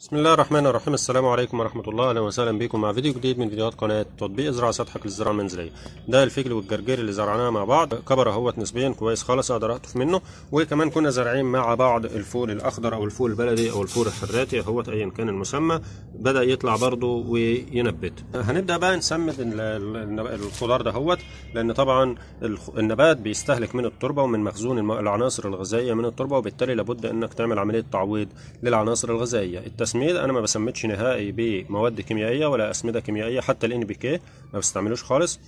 بسم الله الرحمن الرحيم السلام عليكم ورحمة الله أهلا وسهلا بكم مع فيديو جديد من فيديوهات قناة تطبيق زراعة سطحك للزراعة المنزلية ده الفجل والجرجير اللي زرعناه مع بعض كبر اهوت نسبيا كويس خالص أقدر أقطف منه وكمان كنا زارعين مع بعض الفول الأخضر أو الفول البلدي أو الفول الحراتي اهوت أيا كان المسمى بدأ يطلع برضه وينبت هنبدأ بقى نسمد الخضار ده هوت لأن طبعا النبات بيستهلك من التربة ومن مخزون العناصر الغذائية من التربة وبالتالي لابد إنك تعمل عملية تعويض للعناصر الغذائية التسميد انا ما بسمدش نهائي بمواد كيميائيه ولا اسمده كيميائيه حتى الان بي كي ما بستعملوش خالص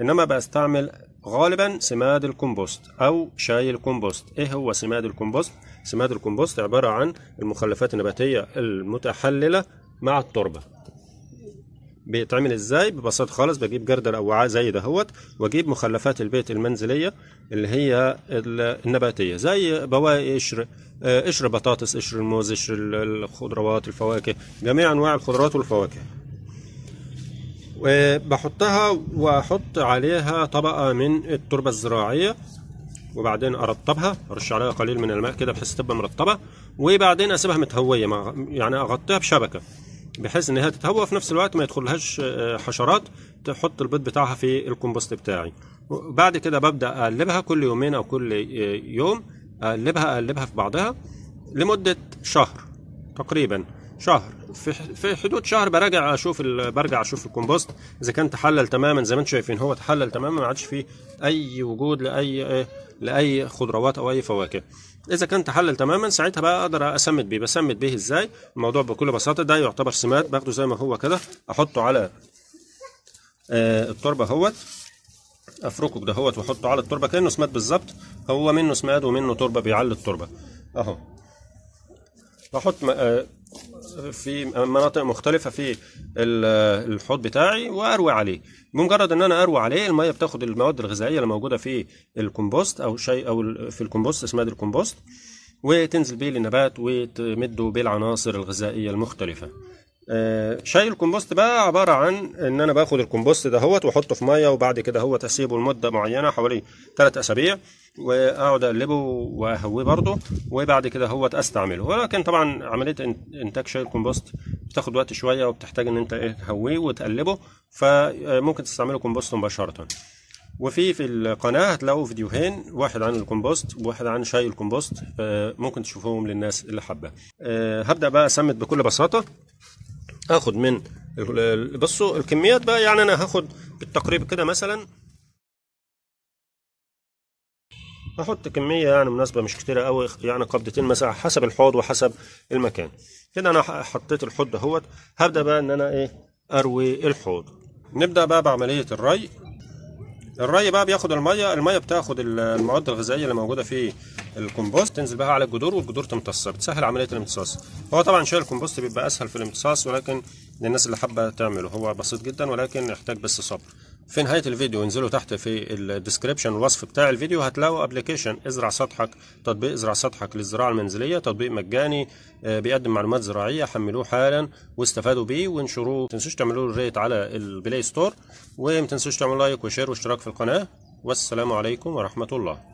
انما بستعمل غالبا سماد الكومبوست او شاي الكومبوست ايه هو سماد الكومبوست سماد الكومبوست عباره عن المخلفات النباتيه المتحلله مع التربه بيتعمل ازاي ببساطه خالص بجيب جردل او وعاء زي دهوت واجيب مخلفات البيت المنزليه اللي هي النباتيه زي بواقي قشر آه، قشر بطاطس قشر الموز قشر الخضروات الفواكه جميع انواع الخضروات والفواكه وبحطها آه، واحط عليها طبقه من التربه الزراعيه وبعدين ارطبها ارش عليها قليل من الماء كده بحيث تبقى مرطبه وبعدين اسيبها متهويه يعني اغطيها بشبكه بحيث انها تتهوى في نفس الوقت ما يدخلهاش آه، حشرات تحط البيض بتاعها في الكومبوست بتاعي بعد كده ببدا اقلبها كل يومين او كل آه، يوم اقلبها اقلبها في بعضها لمده شهر تقريبا شهر في حدود شهر براجع اشوف برجع اشوف الكومبوست اذا كان تحلل تماما زي ما انتم شايفين هو تحلل تماما ما عادش فيه اي وجود لاي إيه، لاي خضروات او اي فواكه اذا كان تحلل تماما ساعتها بقى اقدر اسمد بيه بسمد بيه ازاي الموضوع بكل بساطه ده يعتبر سماد باخده زي ما هو كده احطه على آه، التربه اهوت افركه كده اهوت واحطه على التربه كانه سماد بالظبط هو منه سماد ومنه تربه بيعلي التربه اهو بحط في مناطق مختلفه في الحوض بتاعي واروي عليه بمجرد ان انا اروي عليه الميه بتاخد المواد الغذائيه اللي موجوده في الكومبوست او شيء او في الكومبوست اسمها الكومبوست وتنزل بيه للنبات وتمده بالعناصر الغذائيه المختلفه آه، شاي الكومبوست بقى عبارة عن ان انا باخد ده دهوت واحطه في مية وبعد كده هو اسيبه لمدة معينة حوالي ثلاث اسابيع واقعد اقلبه واهويه برضه وبعد كده هوت استعمله ولكن طبعا عملية انتاج شاي الكومبوست بتاخد وقت شوية وبتحتاج ان انت ايه تهويه وتقلبه فممكن آه، تستعمله كومبوست مباشرة وفي في القناة هتلاقوا فيديوهين واحد عن الكومبوست وواحد عن شاي الكومبوست آه، ممكن تشوفوهم للناس اللي حابة هبدأ بقى أسمت بكل بساطة هاخد من بصوا الكميات بقى يعني انا هاخد بالتقريب كده مثلا هحط كمية يعني مناسبة مش كتيرة أوي يعني قبضتين مثلا حسب الحوض وحسب المكان كده أنا حطيت الحوض دهوت هبدأ بقى إن أنا إيه أروي الحوض نبدأ بقى بعملية الري الري بقى بياخد الميه الميه بتاخد المواد الغذائيه اللي موجوده في الكومبوست تنزل بها على الجذور والجذور تمتصها بتسهل عمليه الامتصاص هو طبعا شيل الكومبوست بيبقى اسهل في الامتصاص ولكن للناس اللي حابه تعمله هو بسيط جدا ولكن يحتاج بس صبر في نهاية الفيديو انزلوا تحت في الديسكريبشن الوصف بتاع الفيديو هتلاقوا ابلكيشن ازرع سطحك تطبيق ازرع سطحك للزراعة المنزلية تطبيق مجاني آه، بيقدم معلومات زراعية حملوه حالا واستفادوا بيه وانشروه تنسوش تعملوا له ريت على البلاي ستور ومتنسوش تعملوا لايك وشير واشتراك في القناة والسلام عليكم ورحمة الله